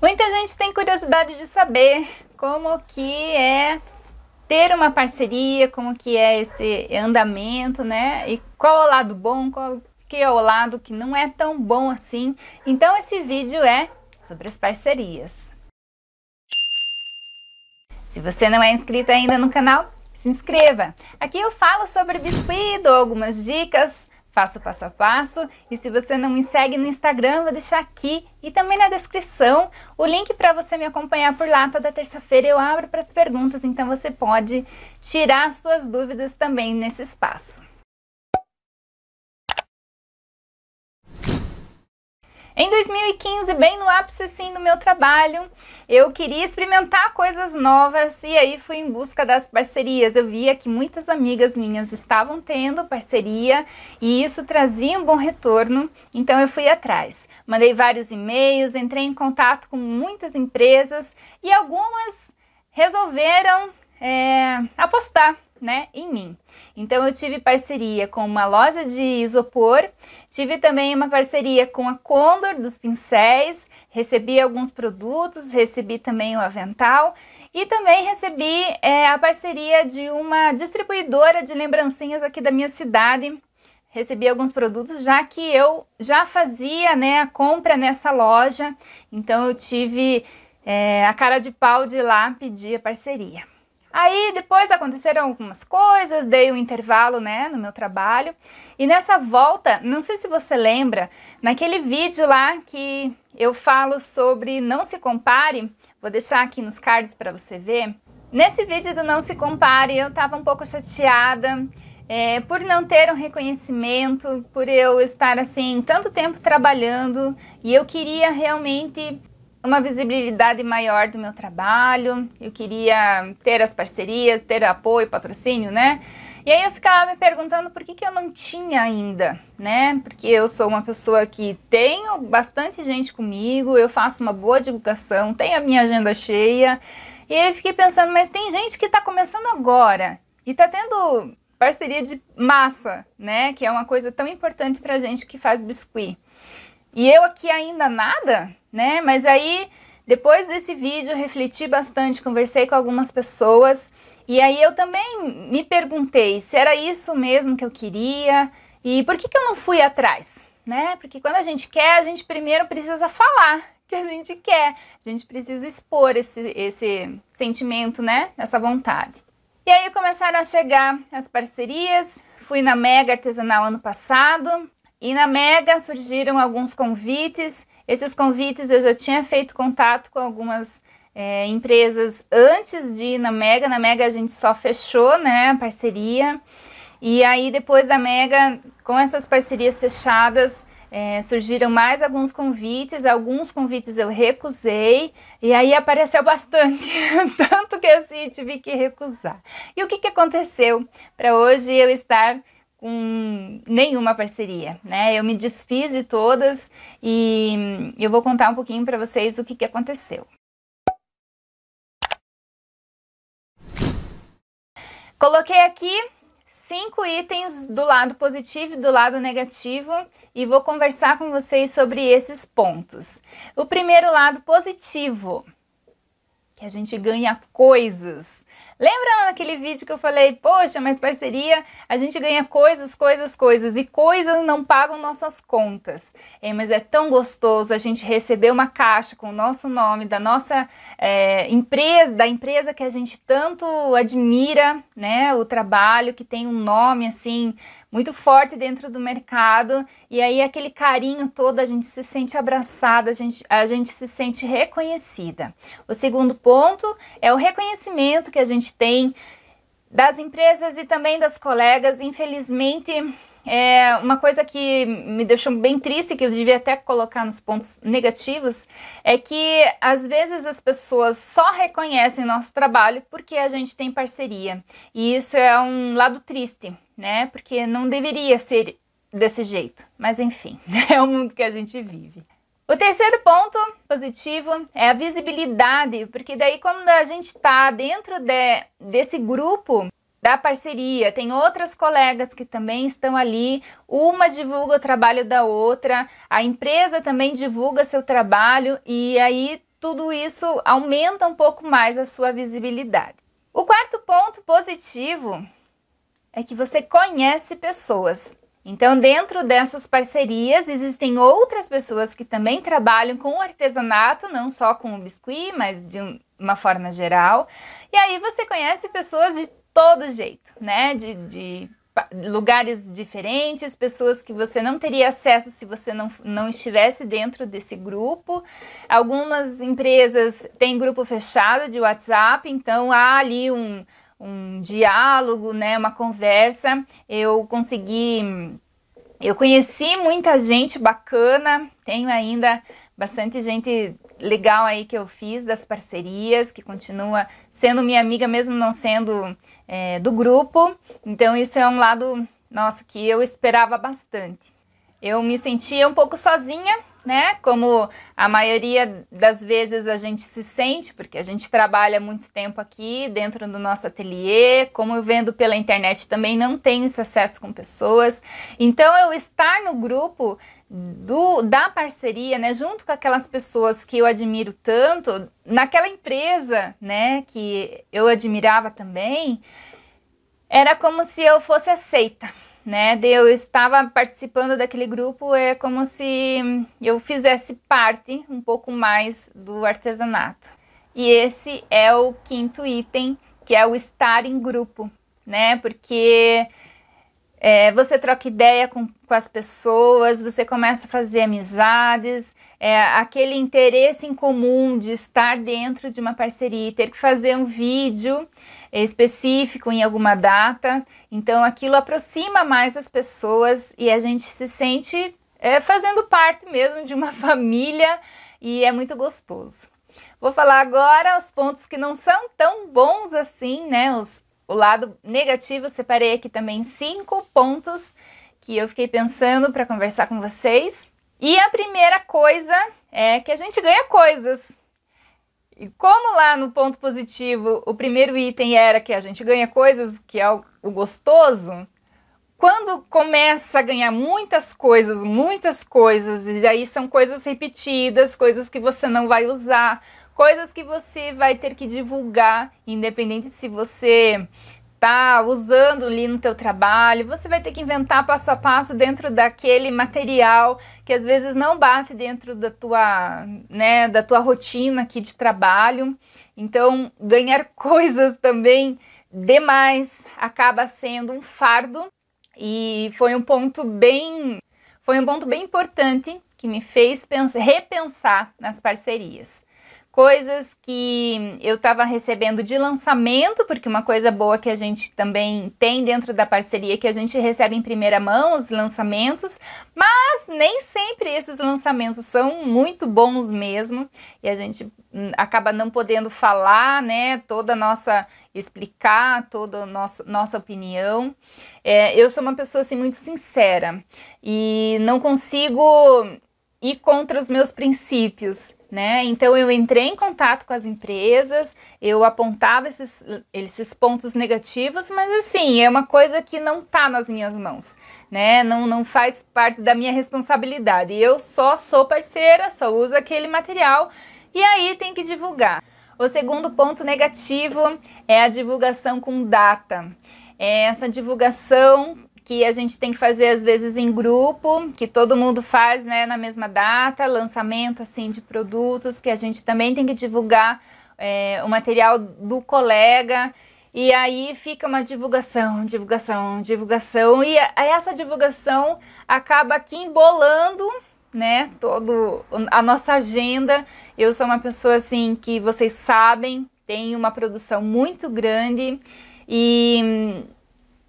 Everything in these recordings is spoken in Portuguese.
Muita gente tem curiosidade de saber como que é ter uma parceria, como que é esse andamento, né? E qual é o lado bom, qual que é o lado que não é tão bom assim. Então esse vídeo é sobre as parcerias. Se você não é inscrito ainda no canal, se inscreva. Aqui eu falo sobre biscuit, algumas dicas passo a passo. E se você não me segue no Instagram, vou deixar aqui e também na descrição o link para você me acompanhar por lá. Toda terça-feira eu abro para as perguntas, então você pode tirar suas dúvidas também nesse espaço. Em 2015, bem no ápice sim do meu trabalho, eu queria experimentar coisas novas e aí fui em busca das parcerias. Eu via que muitas amigas minhas estavam tendo parceria e isso trazia um bom retorno, então eu fui atrás. Mandei vários e-mails, entrei em contato com muitas empresas e algumas resolveram é, apostar né, em mim. Então eu tive parceria com uma loja de isopor, tive também uma parceria com a Condor dos pincéis, recebi alguns produtos, recebi também o avental e também recebi é, a parceria de uma distribuidora de lembrancinhas aqui da minha cidade. Recebi alguns produtos, já que eu já fazia né, a compra nessa loja, então eu tive é, a cara de pau de ir lá pedir a parceria. Aí depois aconteceram algumas coisas, dei um intervalo, né, no meu trabalho. E nessa volta, não sei se você lembra, naquele vídeo lá que eu falo sobre não se compare, vou deixar aqui nos cards para você ver. Nesse vídeo do não se compare, eu estava um pouco chateada é, por não ter um reconhecimento, por eu estar assim tanto tempo trabalhando e eu queria realmente uma visibilidade maior do meu trabalho, eu queria ter as parcerias, ter apoio, patrocínio, né? E aí eu ficava me perguntando por que, que eu não tinha ainda, né? Porque eu sou uma pessoa que tenho bastante gente comigo, eu faço uma boa divulgação, tenho a minha agenda cheia. E aí eu fiquei pensando, mas tem gente que está começando agora e está tendo parceria de massa, né? Que é uma coisa tão importante pra gente que faz biscuit. E eu aqui ainda nada, né? Mas aí, depois desse vídeo, refleti bastante, conversei com algumas pessoas e aí eu também me perguntei se era isso mesmo que eu queria e por que, que eu não fui atrás, né? Porque quando a gente quer, a gente primeiro precisa falar que a gente quer, a gente precisa expor esse, esse sentimento, né? Essa vontade. E aí começaram a chegar as parcerias, fui na Mega Artesanal ano passado, e na Mega surgiram alguns convites. Esses convites eu já tinha feito contato com algumas é, empresas antes de ir na Mega. Na Mega a gente só fechou né, a parceria. E aí depois da Mega, com essas parcerias fechadas, é, surgiram mais alguns convites, alguns convites eu recusei, e aí apareceu bastante, tanto que assim tive que recusar. E o que, que aconteceu para hoje eu estar com nenhuma parceria, né? Eu me desfiz de todas e eu vou contar um pouquinho para vocês o que, que aconteceu. Coloquei aqui cinco itens do lado positivo e do lado negativo e vou conversar com vocês sobre esses pontos. O primeiro lado positivo, que a gente ganha coisas, Lembra naquele vídeo que eu falei, poxa, mas parceria, a gente ganha coisas, coisas, coisas, e coisas não pagam nossas contas. É, mas é tão gostoso a gente receber uma caixa com o nosso nome, da nossa é, empresa, da empresa que a gente tanto admira, né? O trabalho que tem um nome assim muito forte dentro do mercado. E aí aquele carinho todo, a gente se sente abraçada, a gente, a gente se sente reconhecida. O segundo ponto é o reconhecimento que a gente tem das empresas e também das colegas. Infelizmente, é uma coisa que me deixou bem triste, que eu devia até colocar nos pontos negativos, é que às vezes as pessoas só reconhecem nosso trabalho porque a gente tem parceria. E isso é um lado triste, né? Porque não deveria ser desse jeito. Mas enfim, é o mundo que a gente vive. O terceiro ponto positivo é a visibilidade, porque daí quando a gente está dentro de, desse grupo da parceria. Tem outras colegas que também estão ali, uma divulga o trabalho da outra, a empresa também divulga seu trabalho e aí tudo isso aumenta um pouco mais a sua visibilidade. O quarto ponto positivo é que você conhece pessoas. Então, dentro dessas parcerias, existem outras pessoas que também trabalham com o artesanato, não só com o biscuit, mas de uma forma geral. E aí você conhece pessoas de todo jeito, né? De, de lugares diferentes, pessoas que você não teria acesso se você não, não estivesse dentro desse grupo. Algumas empresas têm grupo fechado de WhatsApp, então há ali um, um diálogo, né, uma conversa. Eu consegui. Eu conheci muita gente bacana, tenho ainda bastante gente legal aí que eu fiz das parcerias, que continua sendo minha amiga mesmo não sendo é, do grupo. Então, isso é um lado, nossa, que eu esperava bastante. Eu me sentia um pouco sozinha, né? Como a maioria das vezes a gente se sente, porque a gente trabalha muito tempo aqui dentro do nosso ateliê, como eu vendo pela internet também não tenho esse acesso com pessoas. Então eu estar no grupo do, da parceria, né, junto com aquelas pessoas que eu admiro tanto, naquela empresa, né, que eu admirava também, era como se eu fosse aceita, né? eu estava participando daquele grupo, é como se eu fizesse parte um pouco mais do artesanato. E esse é o quinto item, que é o estar em grupo, né? Porque é, você troca ideia com, com as pessoas, você começa a fazer amizades, é, aquele interesse em comum de estar dentro de uma parceria e ter que fazer um vídeo específico em alguma data. Então, aquilo aproxima mais as pessoas e a gente se sente é, fazendo parte mesmo de uma família e é muito gostoso. Vou falar agora os pontos que não são tão bons assim, né? Os o lado negativo, separei aqui também cinco pontos que eu fiquei pensando para conversar com vocês. E a primeira coisa é que a gente ganha coisas. E como lá no ponto positivo o primeiro item era que a gente ganha coisas, que é o, o gostoso, quando começa a ganhar muitas coisas, muitas coisas, e aí são coisas repetidas, coisas que você não vai usar, coisas que você vai ter que divulgar, independente se você tá usando ali no teu trabalho, você vai ter que inventar passo a passo dentro daquele material que às vezes não bate dentro da tua, né, da tua rotina aqui de trabalho. Então, ganhar coisas também demais acaba sendo um fardo e foi um ponto bem foi um ponto bem importante que me fez pensar, repensar nas parcerias coisas que eu estava recebendo de lançamento, porque uma coisa boa que a gente também tem dentro da parceria é que a gente recebe em primeira mão os lançamentos, mas nem sempre esses lançamentos são muito bons mesmo e a gente hum, acaba não podendo falar, né, toda a nossa explicar toda a nossa, nossa opinião. É, eu sou uma pessoa assim muito sincera e não consigo ir contra os meus princípios né? Então eu entrei em contato com as empresas, eu apontava esses, esses pontos negativos, mas assim, é uma coisa que não tá nas minhas mãos, né? Não, não faz parte da minha responsabilidade. Eu só sou parceira, só uso aquele material e aí tem que divulgar. O segundo ponto negativo é a divulgação com data. É essa divulgação que a gente tem que fazer às vezes em grupo, que todo mundo faz né, na mesma data, lançamento assim de produtos, que a gente também tem que divulgar é, o material do colega. E aí fica uma divulgação, divulgação, divulgação, e a, essa divulgação acaba aqui embolando né, todo a nossa agenda. Eu sou uma pessoa assim que vocês sabem, tem uma produção muito grande e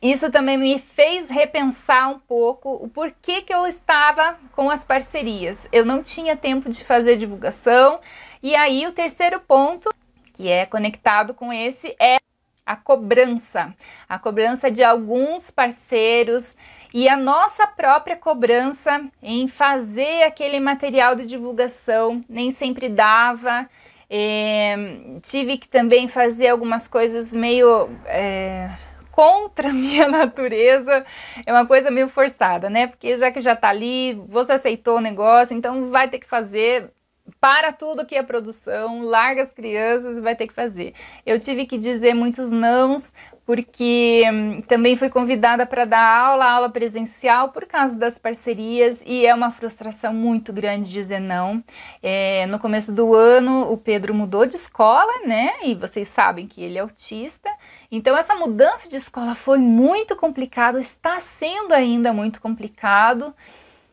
isso também me fez repensar um pouco o porquê que eu estava com as parcerias. Eu não tinha tempo de fazer divulgação. E aí o terceiro ponto, que é conectado com esse, é a cobrança. A cobrança de alguns parceiros e a nossa própria cobrança em fazer aquele material de divulgação nem sempre dava. É, tive que também fazer algumas coisas meio é, contra a minha natureza é uma coisa meio forçada, né? Porque já que já tá ali, você aceitou o negócio, então vai ter que fazer. Para tudo que é produção, larga as crianças e vai ter que fazer. Eu tive que dizer muitos nãos porque hum, também fui convidada para dar aula, aula presencial, por causa das parcerias, e é uma frustração muito grande dizer não. É, no começo do ano, o Pedro mudou de escola, né? E vocês sabem que ele é autista, então essa mudança de escola foi muito complicada, está sendo ainda muito complicado.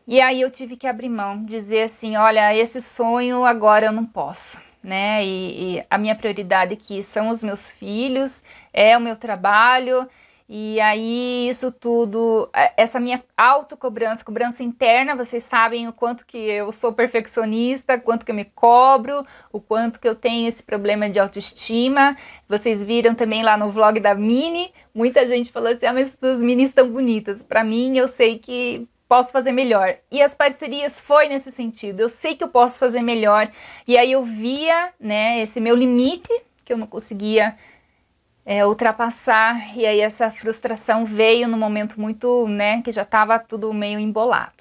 E aí eu tive que abrir mão, dizer assim: olha, esse sonho agora eu não posso né? E, e, a minha prioridade que são os meus filhos, é o meu trabalho. E aí isso tudo, é, essa minha autocobrança, cobrança interna, vocês sabem o quanto que eu sou perfeccionista, quanto que eu me cobro, o quanto que eu tenho esse problema de autoestima. Vocês viram também lá no vlog da Mini, muita gente falou assim: "Ah, mas suas minis estão bonitas". Para mim, eu sei que posso fazer melhor. E as parcerias foi nesse sentido. Eu sei que eu posso fazer melhor. E aí eu via, né, esse meu limite que eu não conseguia é, ultrapassar. E aí essa frustração veio no momento muito, né, que já estava tudo meio embolado.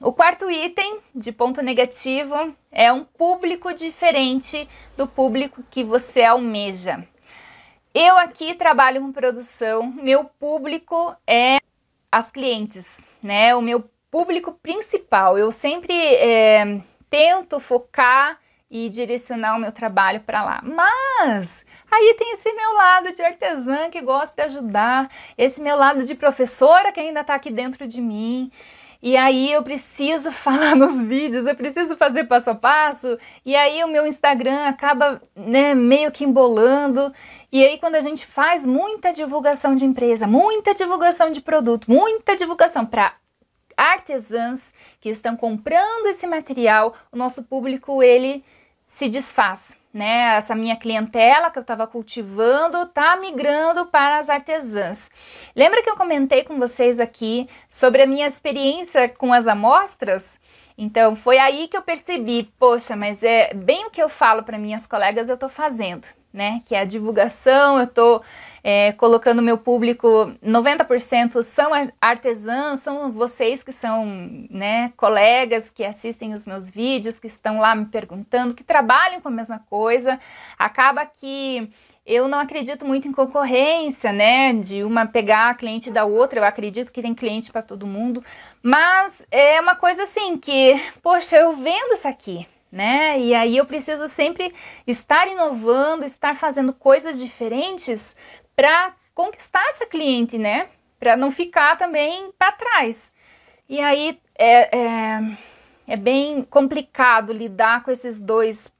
O quarto item de ponto negativo é um público diferente do público que você almeja. Eu aqui trabalho com produção, meu público é as clientes, né? O meu público principal. Eu sempre é, tento focar e direcionar o meu trabalho para lá. Mas aí tem esse meu lado de artesã que gosta de ajudar, esse meu lado de professora que ainda está aqui dentro de mim. E aí eu preciso falar nos vídeos, eu preciso fazer passo a passo, e aí o meu Instagram acaba né, meio que embolando. E aí quando a gente faz muita divulgação de empresa, muita divulgação de produto, muita divulgação para artesãs que estão comprando esse material, o nosso público ele se desfaz né? Essa minha clientela que eu estava cultivando tá migrando para as artesãs. Lembra que eu comentei com vocês aqui sobre a minha experiência com as amostras? Então foi aí que eu percebi, poxa, mas é bem o que eu falo para minhas colegas eu estou fazendo, né? Que é a divulgação, eu estou é, colocando meu público, 90% são artesãs, são vocês que são né, colegas que assistem os meus vídeos, que estão lá me perguntando, que trabalham com a mesma coisa. Acaba que eu não acredito muito em concorrência, né? De uma pegar a cliente da outra, eu acredito que tem cliente para todo mundo, mas é uma coisa assim que, poxa, eu vendo isso aqui, né? E aí eu preciso sempre estar inovando, estar fazendo coisas diferentes para conquistar essa cliente, né? Para não ficar também para trás. E aí é, é, é bem complicado lidar com esses dois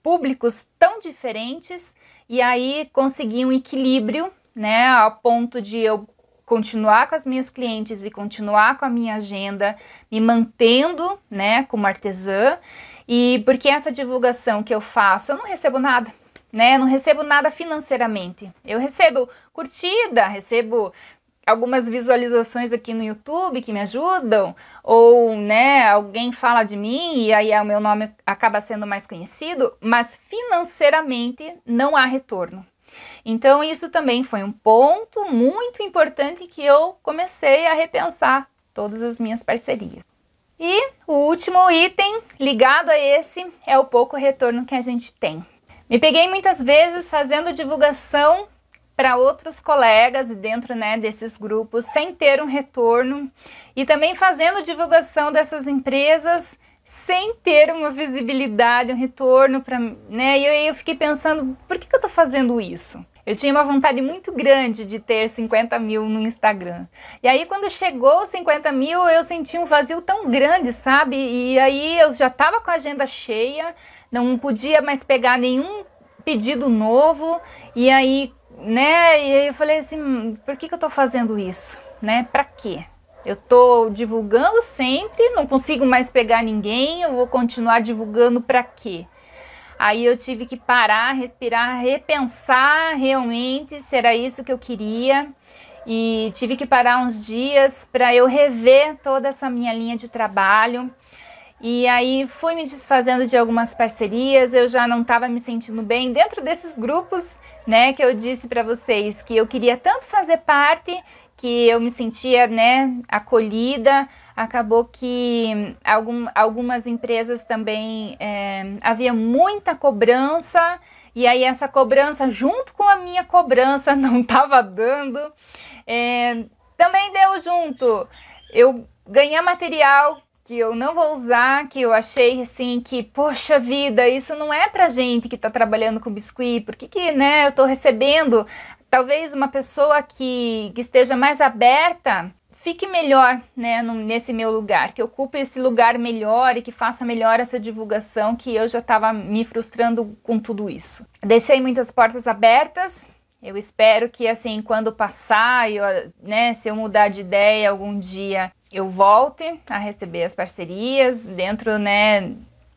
públicos tão diferentes e aí conseguir um equilíbrio, né? Ao ponto de eu continuar com as minhas clientes e continuar com a minha agenda, me mantendo, né, como artesã. E porque essa divulgação que eu faço, eu não recebo nada né? Não recebo nada financeiramente. Eu recebo curtida, recebo algumas visualizações aqui no YouTube que me ajudam, ou, né, alguém fala de mim e aí o meu nome acaba sendo mais conhecido, mas financeiramente não há retorno. Então, isso também foi um ponto muito importante que eu comecei a repensar todas as minhas parcerias. E o último item ligado a esse é o pouco retorno que a gente tem. Me peguei muitas vezes fazendo divulgação para outros colegas dentro né, desses grupos sem ter um retorno e também fazendo divulgação dessas empresas sem ter uma visibilidade, um retorno para, né? E eu, eu fiquei pensando, por que, que eu estou fazendo isso? Eu tinha uma vontade muito grande de ter 50 mil no Instagram. E aí, quando chegou os 50 mil, eu senti um vazio tão grande, sabe? E aí eu já estava com a agenda cheia, não podia mais pegar nenhum pedido novo. E aí, né, e aí eu falei assim, hum, por que, que eu tô fazendo isso? Né? Para quê? Eu tô divulgando sempre, não consigo mais pegar ninguém, eu vou continuar divulgando para quê? Aí eu tive que parar, respirar, repensar realmente se era isso que eu queria. E tive que parar uns dias para eu rever toda essa minha linha de trabalho. E aí fui me desfazendo de algumas parcerias, eu já não estava me sentindo bem dentro desses grupos, né, que eu disse para vocês que eu queria tanto fazer parte, que eu me sentia, né, acolhida. Acabou que algum, algumas empresas também é, havia muita cobrança, e aí essa cobrança, junto com a minha cobrança, não estava dando. É, também deu junto. Eu ganhar material que eu não vou usar, que eu achei assim que, poxa vida, isso não é pra gente que tá trabalhando com biscuit, porque que, né, eu tô recebendo talvez uma pessoa que, que esteja mais aberta fique melhor né, nesse meu lugar, que ocupe esse lugar melhor e que faça melhor essa divulgação, que eu já estava me frustrando com tudo isso. Deixei muitas portas abertas. Eu espero que assim, quando passar, eu, né, se eu mudar de ideia algum dia, eu volte a receber as parcerias dentro, né,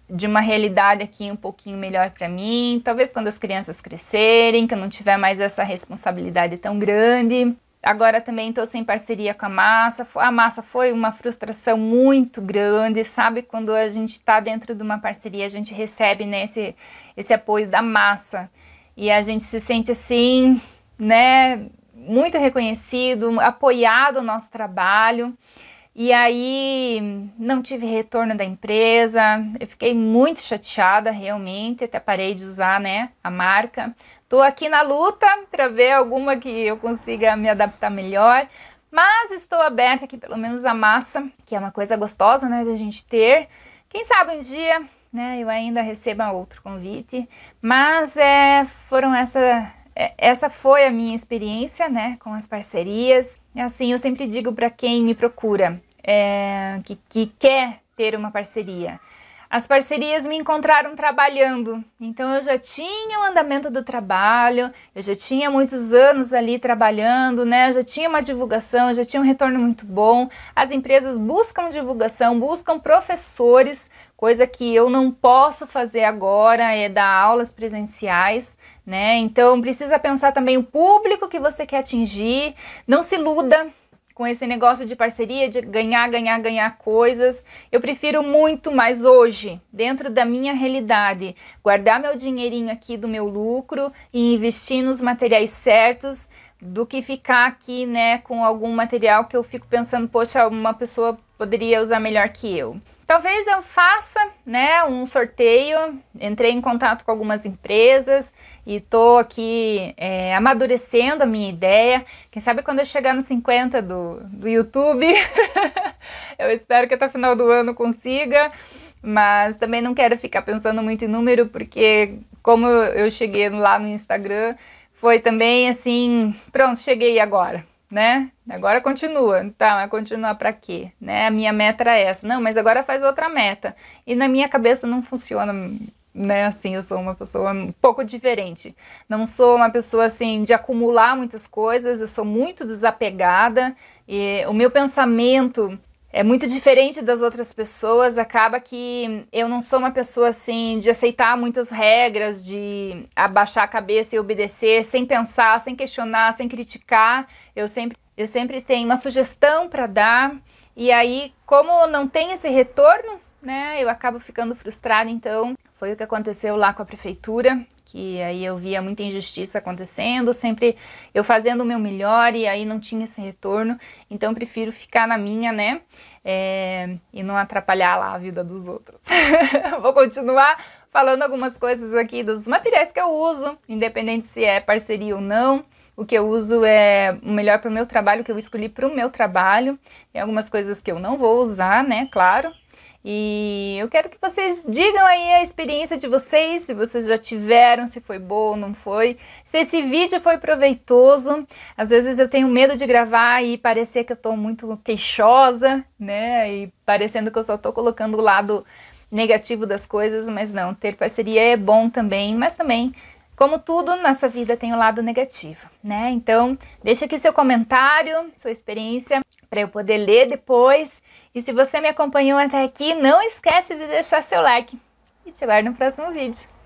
de uma realidade aqui um pouquinho melhor para mim, talvez quando as crianças crescerem, que eu não tiver mais essa responsabilidade tão grande. Agora também estou sem parceria com a massa. A massa foi uma frustração muito grande, sabe? Quando a gente está dentro de uma parceria, a gente recebe né, esse, esse apoio da massa e a gente se sente assim, né? Muito reconhecido, apoiado o nosso trabalho. E aí não tive retorno da empresa, eu fiquei muito chateada realmente, até parei de usar, né, a marca. estou aqui na luta para ver alguma que eu consiga me adaptar melhor, mas estou aberta aqui pelo menos a massa, que é uma coisa gostosa, né, da gente ter. Quem sabe um dia, né, eu ainda receba outro convite, mas é, foram essa é, essa foi a minha experiência, né, com as parcerias. Assim, eu sempre digo para quem me procura, é, que, que quer ter uma parceria. As parcerias me encontraram trabalhando, então eu já tinha o andamento do trabalho, eu já tinha muitos anos ali trabalhando, né? Eu já tinha uma divulgação, já tinha um retorno muito bom. As empresas buscam divulgação, buscam professores, coisa que eu não posso fazer agora é dar aulas presenciais. Né? Então precisa pensar também o público que você quer atingir, não se iluda, com esse negócio de parceria, de ganhar, ganhar, ganhar coisas. Eu prefiro muito mais hoje, dentro da minha realidade, guardar meu dinheirinho aqui do meu lucro e investir nos materiais certos do que ficar aqui, né, com algum material que eu fico pensando, poxa, uma pessoa poderia usar melhor que eu. Talvez eu faça, né, um sorteio, entrei em contato com algumas empresas, e tô aqui é, amadurecendo a minha ideia. Quem sabe quando eu chegar nos 50 do, do YouTube, eu espero que até o final do ano consiga, mas também não quero ficar pensando muito em número, porque como eu cheguei lá no Instagram, foi também assim, pronto, cheguei agora né? Agora continua. Então, tá, é continuar para quê? Né? A minha meta era essa. Não, mas agora faz outra meta. E na minha cabeça não funciona né, assim, eu sou uma pessoa um pouco diferente. Não sou uma pessoa assim de acumular muitas coisas, eu sou muito desapegada e o meu pensamento é muito diferente das outras pessoas, acaba que eu não sou uma pessoa assim de aceitar muitas regras, de abaixar a cabeça e obedecer sem pensar, sem questionar, sem criticar. Eu sempre eu sempre tenho uma sugestão para dar e aí como não tem esse retorno, né, eu acabo ficando frustrada, então foi o que aconteceu lá com a prefeitura, que aí eu via muita injustiça acontecendo, sempre eu fazendo o meu melhor e aí não tinha esse retorno, então eu prefiro ficar na minha, né? É, e não atrapalhar lá a vida dos outros. Vou continuar falando algumas coisas aqui dos materiais que eu uso, independente se é parceria ou não. O que eu uso é o melhor para o meu trabalho, o que eu escolhi para o meu trabalho. Tem algumas coisas que eu não vou usar, né? Claro, e eu quero que vocês digam aí a experiência de vocês, se vocês já tiveram, se foi bom ou não foi, se esse vídeo foi proveitoso. Às vezes eu tenho medo de gravar e parecer que eu tô muito queixosa, né? E parecendo que eu só tô colocando o lado negativo das coisas, mas não, ter parceria é bom também, mas também como tudo nessa vida tem o um lado negativo, né? Então, deixa aqui seu comentário, sua experiência, para eu poder ler depois e se você me acompanhou até aqui, não esquece de deixar seu like. E te aguardo no próximo vídeo.